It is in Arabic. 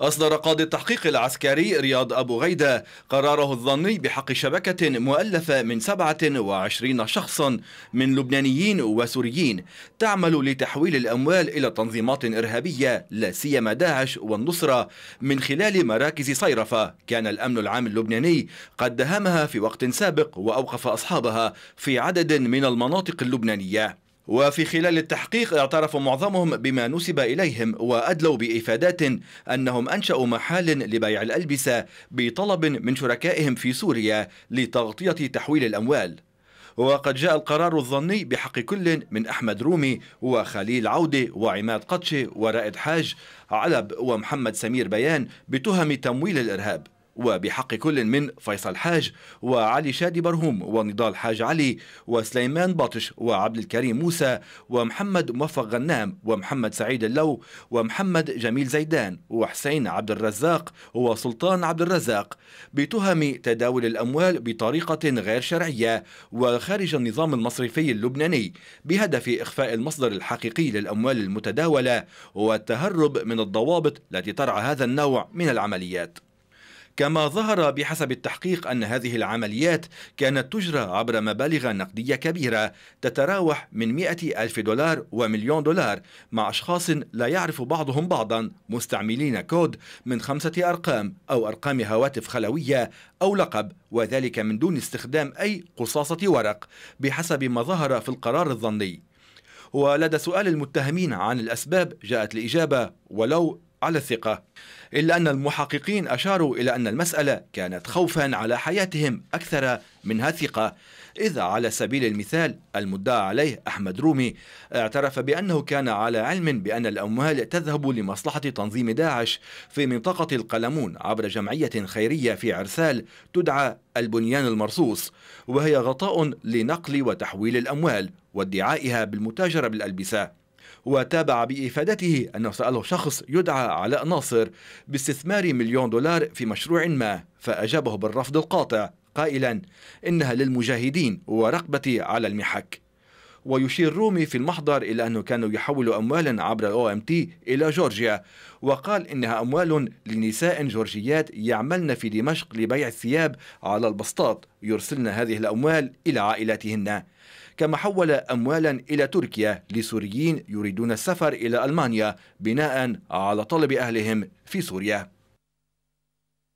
أصدر قاضي التحقيق العسكري رياض أبو غيدة قراره الظني بحق شبكة مؤلفة من 27 شخصا من لبنانيين وسوريين تعمل لتحويل الأموال إلى تنظيمات إرهابية لا سيما داعش والنصرة من خلال مراكز صيرفة كان الأمن العام اللبناني قد دهمها في وقت سابق وأوقف أصحابها في عدد من المناطق اللبنانية وفي خلال التحقيق اعترف معظمهم بما نسب إليهم وأدلوا بإفادات أنهم أنشأوا محال لبيع الألبسة بطلب من شركائهم في سوريا لتغطية تحويل الأموال وقد جاء القرار الظني بحق كل من أحمد رومي وخليل عودة وعماد قطشة ورائد حاج علب ومحمد سمير بيان بتهم تمويل الإرهاب وبحق كل من فيصل حاج وعلي شادي برهوم ونضال حاج علي وسليمان باطش وعبد الكريم موسى ومحمد موفق غنام ومحمد سعيد اللو ومحمد جميل زيدان وحسين عبد الرزاق وسلطان عبد الرزاق بتهم تداول الأموال بطريقة غير شرعية وخارج النظام المصرفي اللبناني بهدف إخفاء المصدر الحقيقي للأموال المتداولة والتهرب من الضوابط التي ترعى هذا النوع من العمليات كما ظهر بحسب التحقيق أن هذه العمليات كانت تجرى عبر مبالغ نقدية كبيرة تتراوح من 100 ألف دولار ومليون دولار مع أشخاص لا يعرف بعضهم بعضا مستعملين كود من خمسة أرقام أو أرقام هواتف خلوية أو لقب وذلك من دون استخدام أي قصاصة ورق بحسب ما ظهر في القرار الظني ولدى سؤال المتهمين عن الأسباب جاءت الإجابة ولو على الثقة إلا أن المحققين أشاروا إلى أن المسألة كانت خوفا على حياتهم أكثر منها ثقة إذا على سبيل المثال المدعى عليه أحمد رومي اعترف بأنه كان على علم بأن الأموال تذهب لمصلحة تنظيم داعش في منطقة القلمون عبر جمعية خيرية في عرسال تدعى البنيان المرصوص وهي غطاء لنقل وتحويل الأموال وادعائها بالمتاجرة بالألبسة وتابع بإفادته أنه سأله شخص يدعى علاء ناصر باستثمار مليون دولار في مشروع ما فأجابه بالرفض القاطع قائلا إنها للمجاهدين ورقبتي على المحك ويشير رومي في المحضر إلى أنه كانوا يحولوا أموالا عبر الأو أم تي إلى جورجيا وقال إنها أموال لنساء جورجيات يعملن في دمشق لبيع الثياب على البسطات يرسلن هذه الأموال إلى عائلاتهن كما حول أموالا إلى تركيا لسوريين يريدون السفر إلى ألمانيا بناء على طلب أهلهم في سوريا